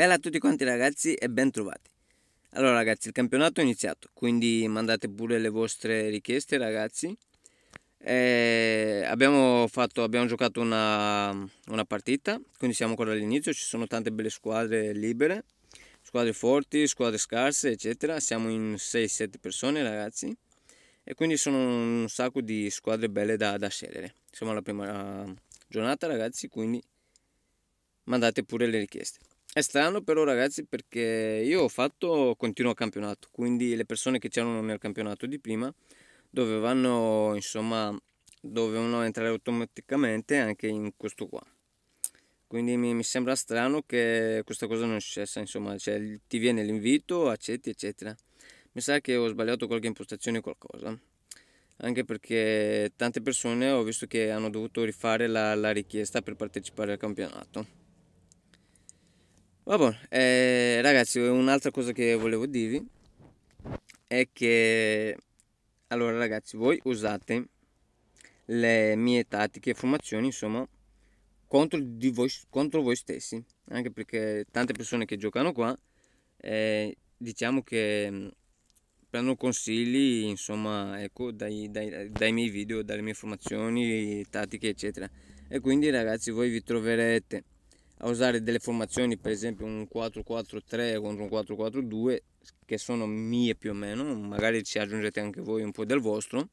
Bella a tutti quanti ragazzi e bentrovati. Allora ragazzi, il campionato è iniziato, quindi mandate pure le vostre richieste ragazzi. Eh, abbiamo, fatto, abbiamo, giocato una, una, partita, quindi siamo ancora all'inizio, ci sono tante belle squadre libere, squadre forti, squadre scarse, eccetera. Siamo in 6-7 persone ragazzi e quindi sono un sacco di squadre belle da, da scegliere. Siamo alla prima eh, giornata ragazzi, quindi mandate pure le richieste. È strano però ragazzi perché io ho fatto continuo campionato, quindi le persone che c'erano nel campionato di prima dovevano insomma dovevano entrare automaticamente anche in questo qua. Quindi mi, mi sembra strano che questa cosa non sia successa, insomma, cioè, ti viene l'invito, accetti, eccetera. Mi sa che ho sbagliato qualche impostazione o qualcosa anche perché tante persone ho visto che hanno dovuto rifare la, la richiesta per partecipare al campionato. Vabbè, eh, ragazzi, un'altra cosa che volevo dirvi è che allora ragazzi, voi usate le mie tattiche e formazioni, insomma, contro, voi, contro voi stessi, anche perché tante persone che giocano qua, eh, diciamo che mm, prendono consigli insomma ecco dai, dai, dai, miei video dalle mie formazioni, tattiche eccetera e quindi ragazzi voi vi troverete a usare delle formazioni per esempio un 4-4-3 contro un 4-4-2 che sono mie più o meno magari ci aggiungete anche voi un po' del vostro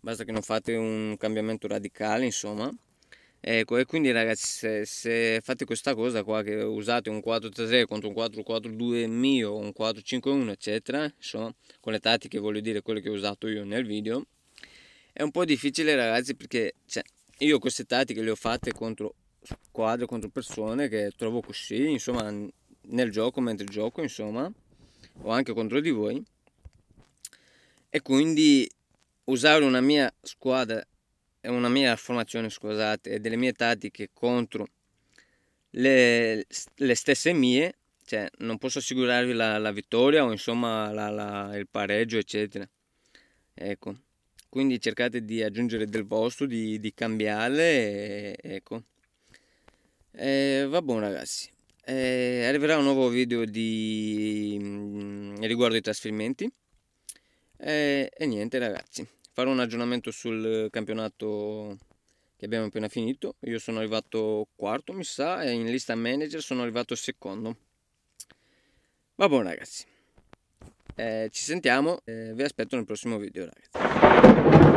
basta che non fate un cambiamento radicale insomma ecco e quindi ragazzi se, se fate questa cosa qua che usate un 4-3 contro un 4-4-2 mio un 4-5-1 eccetera insomma con le tattiche voglio dire quelle che ho usato io nel video è un po' difficile ragazzi perché cioè, io queste tattiche le ho fatte contro squadre contro persone che trovo così, insomma, nel gioco, mentre gioco, insomma, o anche contro di voi. E quindi usare una mia squadra e una mia formazione, scusate, e delle mie tattiche contro le, le stesse mie, cioè non posso assicurarvi la, la vittoria o insomma la, la, il pareggio, eccetera. Ecco, quindi cercate di aggiungere del vostro, di, di cambiarle, e, ecco. Eh, va buono ragazzi, eh, arriverà un nuovo video di, mm, riguardo i trasferimenti eh, e niente ragazzi, farò un aggiornamento sul campionato che abbiamo appena finito. Io sono arrivato quarto mi sa e in lista manager sono arrivato secondo. Va buono ragazzi, eh, ci sentiamo e eh, vi aspetto nel prossimo video ragazzi.